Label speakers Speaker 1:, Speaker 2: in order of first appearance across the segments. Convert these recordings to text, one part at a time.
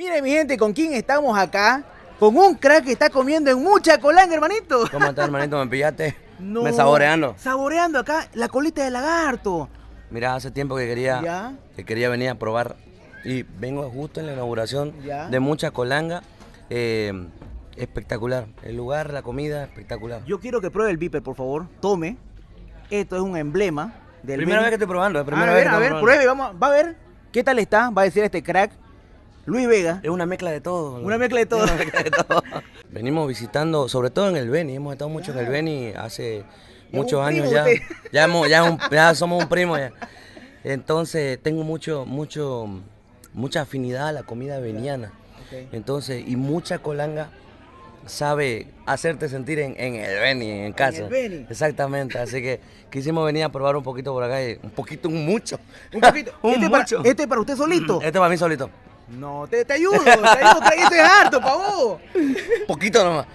Speaker 1: Miren, mi gente, ¿con quién estamos acá? Con un crack que está comiendo en mucha colanga, hermanito.
Speaker 2: ¿Cómo estás, hermanito? ¿Me pillaste? Me saboreando.
Speaker 1: Saboreando acá la colita de lagarto.
Speaker 2: Mirá, hace tiempo que quería, que quería venir a probar y vengo justo en la inauguración de mucha colanga. Eh, espectacular. El lugar, la comida, espectacular. Yo quiero que pruebe el viper, por favor. Tome. Esto es un emblema del Primera vez que estoy probando, ah, primera a ver, vez. a ver, pruebe,
Speaker 1: vamos, va a ver qué tal está, va a decir este crack. Luis Vega. Es una mezcla de
Speaker 2: todo. Una mezcla de todo. Venimos visitando, sobre todo en el Beni, hemos estado mucho en el Beni hace
Speaker 1: muchos años ya.
Speaker 2: Ya, somos un primo ya. Entonces tengo mucho, mucho, mucha afinidad a la comida veniana. Entonces, y mucha colanga sabe hacerte sentir en, el Beni, en casa. Exactamente, así que quisimos venir a probar un poquito por acá, eh, un poquito, un mucho. Un poquito. este, mucho. Para, este para usted solito. Este para mí solito. No,
Speaker 1: te, ayudo, te ayudo, esto es harto, Un
Speaker 2: Poquito nomás.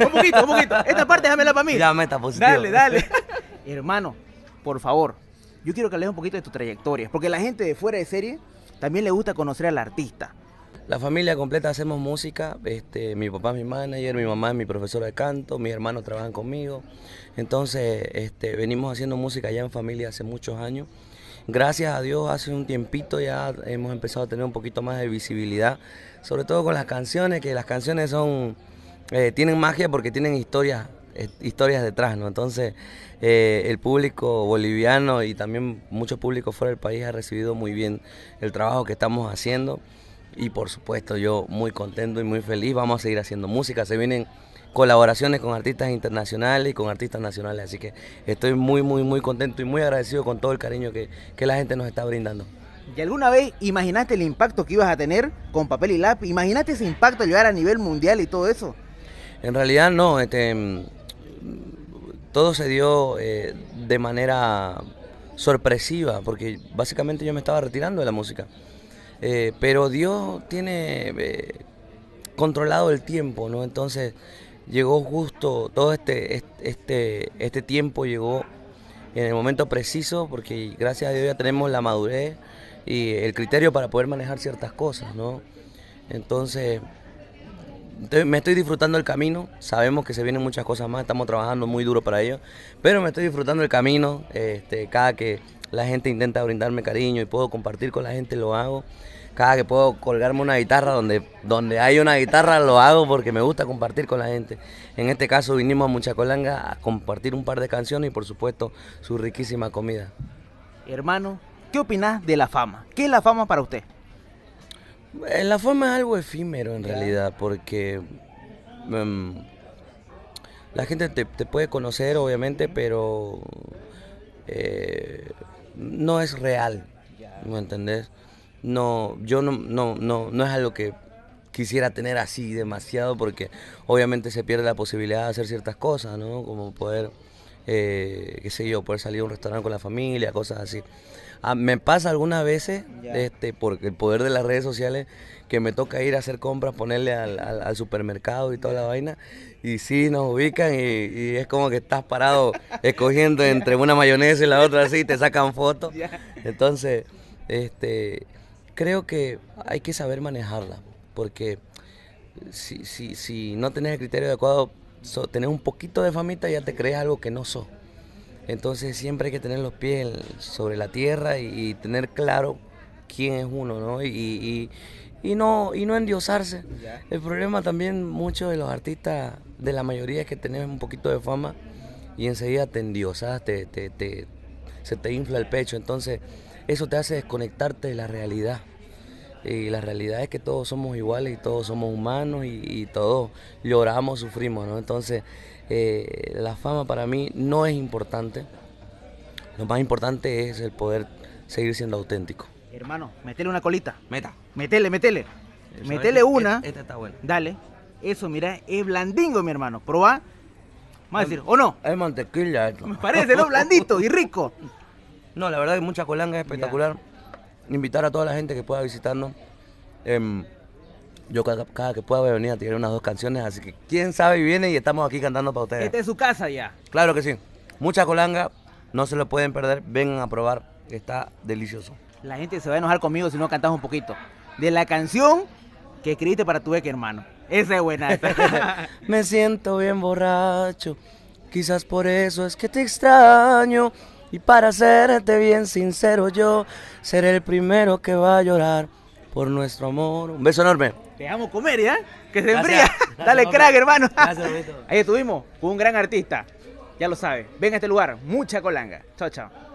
Speaker 2: Un
Speaker 1: poquito, un poquito. Esta parte déjamela para mí. Ya está positivo. Dale, dale. Hermano, por favor, yo quiero que hables un poquito de tu trayectoria, porque la gente de fuera de serie también le gusta conocer al artista.
Speaker 2: La familia completa hacemos música. Este, mi papá es mi manager, mi mamá es mi profesora de canto, mis hermanos trabajan conmigo. Entonces, este, venimos haciendo música ya en familia hace muchos años. Gracias a Dios, hace un tiempito ya hemos empezado a tener un poquito más de visibilidad, sobre todo con las canciones, que las canciones son eh, tienen magia porque tienen historias eh, historias detrás, ¿no? Entonces, eh, el público boliviano y también mucho público fuera del país ha recibido muy bien el trabajo que estamos haciendo y por supuesto yo muy contento y muy feliz, vamos a seguir haciendo música, se vienen colaboraciones con artistas internacionales y con artistas nacionales. Así que estoy muy, muy, muy contento y muy agradecido con todo el cariño que, que la gente nos está brindando.
Speaker 1: ¿Y alguna vez imaginaste el impacto que ibas a tener con papel y lápiz? ¿Imaginaste ese impacto llegar a nivel mundial y todo eso?
Speaker 2: En realidad no, este, mm, todo se dio eh, de manera sorpresiva, porque básicamente yo me estaba retirando de la música. Eh, pero Dios tiene eh, controlado el tiempo, ¿no? Entonces, llegó justo, todo este, este, este tiempo llegó en el momento preciso, porque gracias a Dios ya tenemos la madurez y el criterio para poder manejar ciertas cosas, ¿no? Entonces, me estoy disfrutando el camino, sabemos que se vienen muchas cosas más, estamos trabajando muy duro para ello, pero me estoy disfrutando el camino, este, cada que la gente intenta brindarme cariño y puedo compartir con la gente, lo hago cada que puedo colgarme una guitarra, donde, donde hay una guitarra lo hago porque me gusta compartir con la gente. En este caso vinimos a Muchacolanga a compartir un par de canciones y por supuesto su riquísima comida.
Speaker 1: Hermano, ¿qué opinas de la fama? ¿Qué es la fama para usted?
Speaker 2: Eh, la fama es algo efímero en realidad, porque em, la gente te, puede conocer obviamente, pero eh, no es real, ¿me entendés? no, yo no, no, no, no es algo que quisiera tener así demasiado porque obviamente se pierde la posibilidad de hacer ciertas cosas, ¿no? Como poder, eh, qué sé yo, poder salir a un restaurante con la familia, cosas así. Ah, me pasa algunas veces, este, porque el poder de las redes sociales, que me toca ir a hacer compras, ponerle al, al, supermercado y toda la vaina, y sí, nos ubican y, es como que estás parado escogiendo entre una mayonesa y la otra así, y te sacan fotos. Entonces, este creo que hay que saber manejarla, porque si, si, si no tenés el criterio adecuado, tenés un poquito de famita y ya te crees algo que no sos. Entonces siempre hay que tener los pies sobre la tierra y, tener claro quién es uno, ¿no? Y, no, y no endiosarse. El problema también muchos de los artistas, de la mayoría es que tenés un poquito de fama y enseguida te endiosas, te, te, se te infla el pecho. Entonces eso te hace desconectarte de la realidad. Y la realidad es que todos somos iguales y todos somos humanos y, todos lloramos, sufrimos, ¿no? Entonces, eh, la fama para mí no es importante. Lo más importante es el poder seguir siendo auténtico.
Speaker 1: Hermano, metele una colita. Meta. Metele, metele. metele este, una. Esta está buena. Dale. Eso, mira, es blandingo, mi hermano. Probá. Vamos a decir, ¿o
Speaker 2: no? Es mantequilla Me parece, ¿no? Blandito y rico. No, la verdad que Mucha Colanga es espectacular. Invitar a toda la gente que pueda visitarnos. Em, yo cada, que pueda venir a tirar unas dos canciones, así que quién sabe y viene y estamos aquí cantando para ustedes. Esta es su casa ya. Claro que sí. Mucha colanga, no se lo pueden perder, vengan a probar, está delicioso.
Speaker 1: La gente se va a enojar conmigo si no cantamos un poquito. De la canción que escribiste para tu ex hermano. Esa es buena.
Speaker 2: Me siento bien borracho, quizás por eso es que te extraño. Y para serte bien sincero, yo seré el primero que va a llorar por nuestro amor. Un beso enorme.
Speaker 1: Te amo comedia, ¿eh? que se enfría. Dale crack, hermano.
Speaker 2: Ahí estuvimos con un gran
Speaker 1: artista. Ya lo sabes. Ven a este lugar, mucha colanga. Chao, chao.